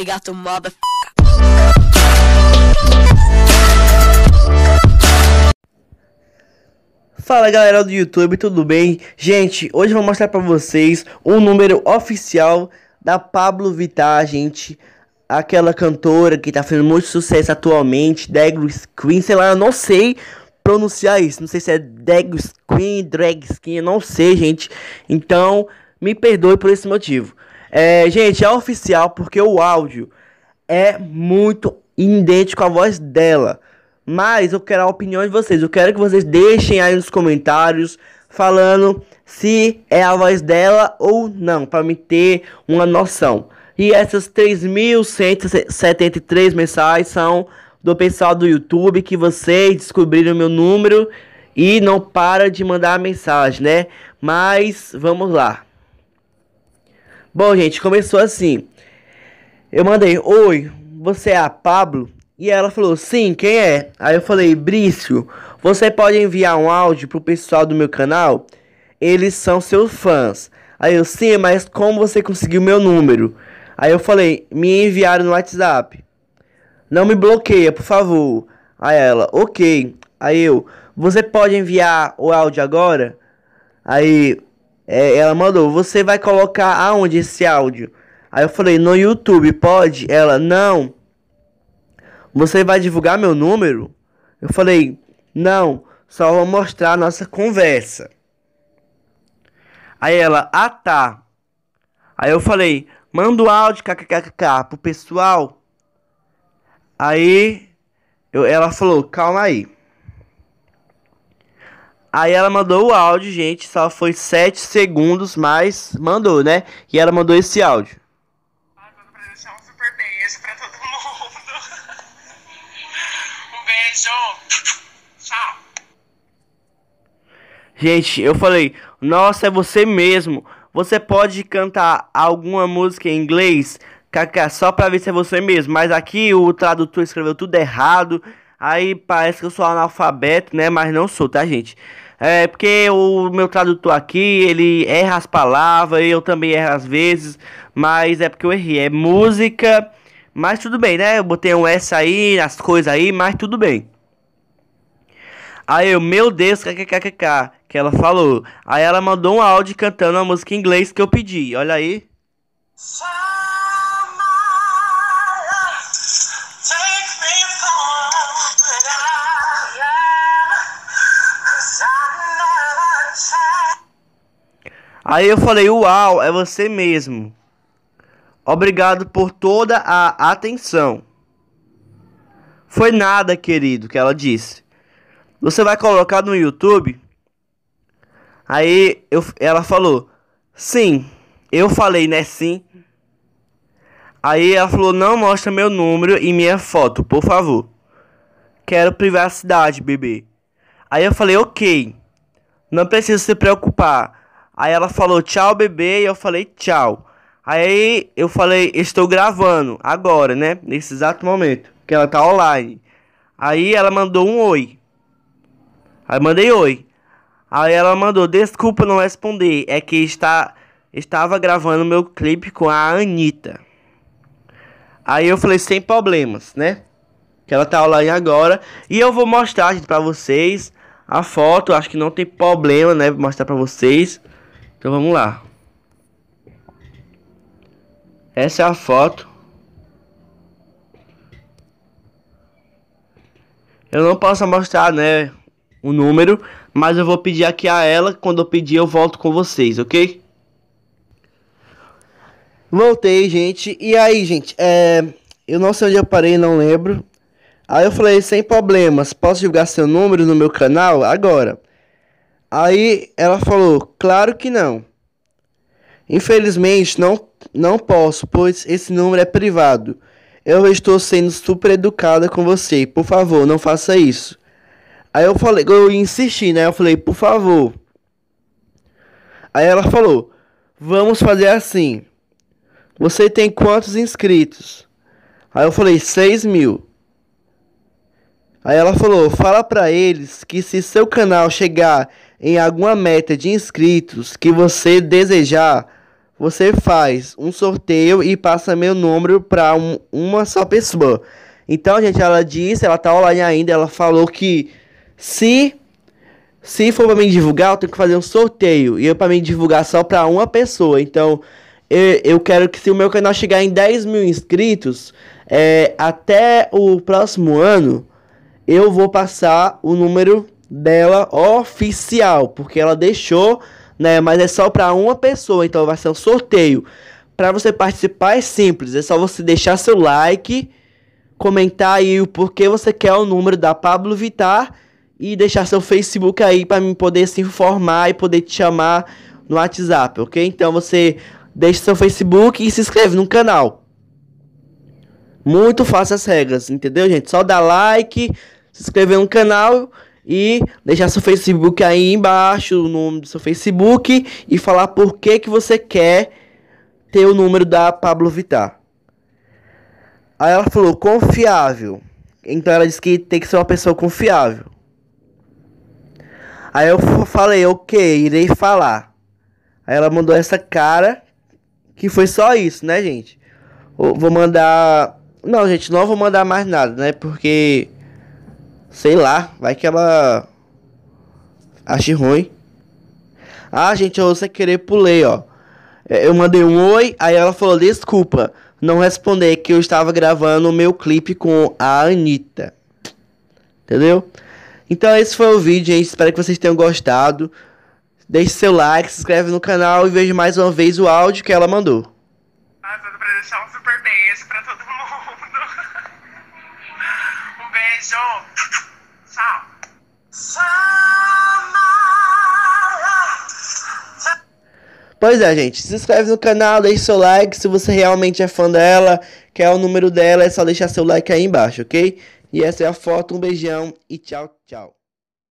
Arigato, Fala galera do YouTube, tudo bem? Gente, hoje eu vou mostrar para vocês o número oficial da Pablo Vittar, gente. Aquela cantora que tá fazendo muito sucesso atualmente, Degris Queen, sei lá, eu não sei pronunciar isso. Não sei se é Degris Queen, Drag Skin, eu não sei, gente. Então, me perdoe por esse motivo. É, gente, é oficial porque o áudio é muito idêntico à voz dela. Mas eu quero a opinião de vocês. Eu quero que vocês deixem aí nos comentários falando se é a voz dela ou não, para me ter uma noção. E essas 3.173 mensagens são do pessoal do YouTube que vocês descobriram meu número e não para de mandar mensagem, né? Mas vamos lá. Bom, gente, começou assim. Eu mandei, oi, você é a Pablo? E ela falou, sim, quem é? Aí eu falei, Brício, você pode enviar um áudio pro pessoal do meu canal? Eles são seus fãs. Aí eu, sim, mas como você conseguiu meu número? Aí eu falei, me enviaram no WhatsApp. Não me bloqueia, por favor. Aí ela, ok. Aí eu, você pode enviar o áudio agora? Aí é, ela mandou, você vai colocar aonde esse áudio? Aí eu falei, no YouTube, pode? Ela, não. Você vai divulgar meu número? Eu falei, não, só vou mostrar a nossa conversa. Aí ela, ah tá. Aí eu falei, manda o áudio kkkk pro pessoal. Aí eu, ela falou, calma aí. Aí ela mandou o áudio, gente, só foi 7 segundos, mas mandou, né? E ela mandou esse áudio. Gente, eu falei, nossa, é você mesmo. Você pode cantar alguma música em inglês? Kaká, só pra ver se é você mesmo. Mas aqui o tradutor escreveu tudo errado. Aí parece que eu sou analfabeto, né? Mas não sou, tá, gente? É porque o meu tradutor aqui, ele erra as palavras, eu também erro às vezes, mas é porque eu errei. É música, mas tudo bem, né? Eu botei um S aí, as coisas aí, mas tudo bem. Aí eu, meu Deus, kkkkk, que ela falou. Aí ela mandou um áudio cantando a música em inglês que eu pedi, olha aí. Sim. Aí eu falei: Uau, é você mesmo. Obrigado por toda a atenção. Foi nada, querido, que ela disse. Você vai colocar no YouTube? Aí eu, ela falou: Sim. Eu falei, né? Sim. Aí ela falou: Não mostra meu número e minha foto, por favor. Quero privacidade, bebê. Aí eu falei: Ok. Não precisa se preocupar. Aí ela falou tchau, bebê, e eu falei tchau. Aí eu falei, estou gravando agora, né? Nesse exato momento, que ela tá online. Aí ela mandou um oi. Aí mandei oi. Aí ela mandou, desculpa não responder, é que está estava gravando meu clipe com a Anitta. Aí eu falei, sem problemas, né? Que ela tá online agora. E eu vou mostrar, gente, pra vocês a foto. Acho que não tem problema, né? mostrar pra vocês. Então vamos lá. Essa é a foto. Eu não posso mostrar, né, o número, mas eu vou pedir aqui a ela, quando eu pedir eu volto com vocês, ok? Voltei, gente. E aí, gente, é... eu não sei onde eu parei, não lembro. Aí eu falei, sem problemas, posso divulgar seu número no meu canal agora. Aí ela falou: Claro que não. Infelizmente, não, não posso, pois esse número é privado. Eu estou sendo super educada com você. Por favor, não faça isso. Aí eu falei, eu insisti, né? Eu falei, por favor. Aí ela falou: Vamos fazer assim. Você tem quantos inscritos? Aí eu falei: 6 mil. Aí ela falou: fala para eles que se seu canal chegar em alguma meta de inscritos que você desejar, você faz um sorteio e passa meu número para um, uma só pessoa. Então, gente, ela disse, ela tá online ainda, ela falou que se se for para me divulgar, eu tenho que fazer um sorteio e eu para me divulgar só para uma pessoa. Então, eu, eu quero que se o meu canal chegar em 10 mil inscritos, é, até o próximo ano, eu vou passar o número dela oficial, porque ela deixou, né? Mas é só para uma pessoa, então vai ser um sorteio. Para você participar é simples, é só você deixar seu like, comentar aí o porquê você quer o número da Pablo Vitar e deixar seu Facebook aí para mim poder se informar e poder te chamar no WhatsApp, ok? Então você deixa seu Facebook e se inscreve no canal. Muito fácil as regras, entendeu, gente? Só dá like, se inscrever no canal e deixar seu Facebook aí embaixo, o nome do seu Facebook e falar por que que você quer ter o número da Pablo Vittar. Aí ela falou confiável. Então ela disse que tem que ser uma pessoa confiável. Aí eu falei, ok, irei falar. Aí ela mandou essa cara, que foi só isso, né, gente? vou mandar. Não, gente, não vou mandar mais nada, né? Porque Sei lá, vai que ela ache ruim. Ah, gente, eu sem querer pulei, ó. É, eu mandei um oi, aí ela falou desculpa, não responder que eu estava gravando o meu clipe com a Anitta. Entendeu? Então esse foi o vídeo, gente. Espero que vocês tenham gostado. Deixe seu like, se inscreve no canal e veja mais uma vez o áudio que ela mandou. Ah, Beijão. Tchau. Pois é, gente, se inscreve no canal, deixa seu like, se você realmente é fã dela, quer é o número dela, é só deixar seu like aí embaixo, ok? E essa é a foto, um beijão e tchau, tchau.